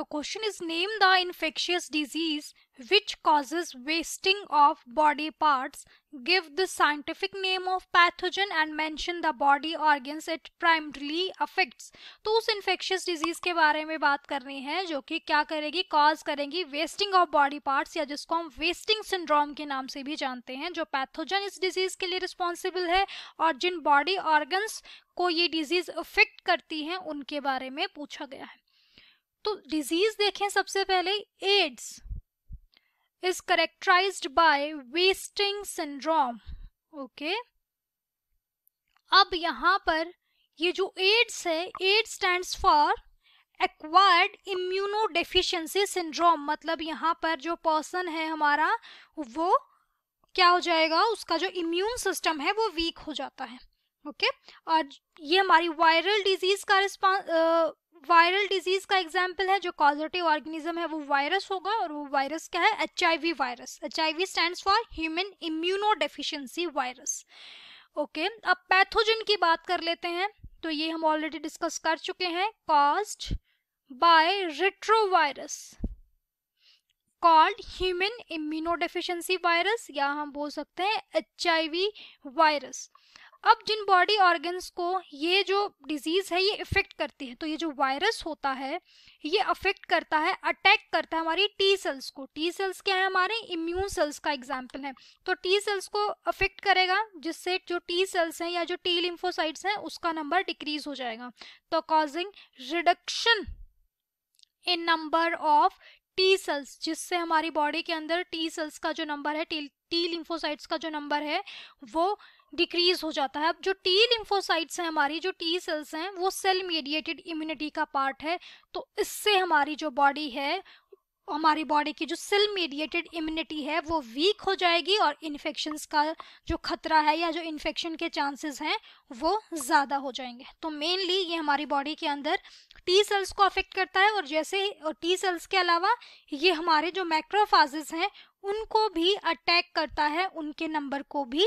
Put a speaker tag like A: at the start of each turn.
A: तो question is name the infectious disease which causes wasting of body parts give the scientific name of pathogen and mention the body organs it primarily affect तो उस infectious disease के बारे में बात करनी है जो कि क्या करेगी कॉज करेगी वेस्टिंग ऑफ बॉडी पार्ट्स या जिसको हम वेस्टिंग सिंड्रोम के नाम से भी जानते हैं जो पैथोजन इस डिजीज के लिए रिस्पॉन्सिबल है और जिन बॉडी ऑर्गन्स को ये डिजीज अफेक्ट करती हैं उनके बारे में पूछा गया है तो डिजीज देखें सबसे पहले AIDS is characterize by wasting syndrome okay अब यहां पर ये जो एड्स है AIDS stand for acquired immunodeficiency syndrome मतलब यहाँ पर जो पर्सन है हमारा वो क्या हो जाएगा उसका जो इम्यून सिस्टम है वो वीक हो जाता है ओके okay? और ये हमारी वायरल डिजीज का रिस्पॉन्स वायरल डिजीज का एग्जाम्पल है जो कॉजेटिव ऑर्गेनिज्म है वो वायरस होगा और वो वायरस क्या है H I V virus H I stand for human immuno virus okay अब पैथोजन की बात कर लेते हैं तो ये हम ऑलरेडी डिस्कस कर चुके हैं cause by retrovirus called human immuno virus या हम बोल सकते हैं एच आई वी वायरस अब जिन बॉडी ऑर्गन्स को ये जो डिजीज है ये इफेक्ट करती है तो ये जो वायरस होता है ये अफेक्ट करता है अटैक करता है हमारी टी सेल्स को टी सेल्स क्या है हमारे इम्यून सेल्स का एग्जाम्पल है तो टी सेल्स को अफेक्ट करेगा जिससे जो टी सेल्स हैं या जो टी लिम्फोसाइट्स हैं उसका नंबर डिक्रीज हो जाएगा तो causing reduction in number of T cells जिससे हमारी बॉडी के अंदर टी सेल्स का जो नंबर है टी लिम्फोसाइट्स का जो नंबर है वो डिक्रीज हो जाता है अब जो टी लिम्फोसाइट्स हैं हमारी जो टी सेल्स हैं वो सेल मीडिएटेड इम्यूनिटी का पार्ट है तो इससे हमारी जो बॉडी है हमारी बॉडी की जो सेल मीडिएटेड इम्यूनिटी है वो वीक हो जाएगी और इन्फेक्शन का जो खतरा है या जो इन्फेक्शन के चांसेस हैं वो ज़्यादा हो जाएंगे तो मेनली ये हमारी बॉडी के अंदर टी सेल्स को अफेक्ट करता है और जैसे और टी सेल्स के अलावा ये हमारे जो मैक्रोफाजेस हैं उनको भी अटैक करता है उनके नंबर को भी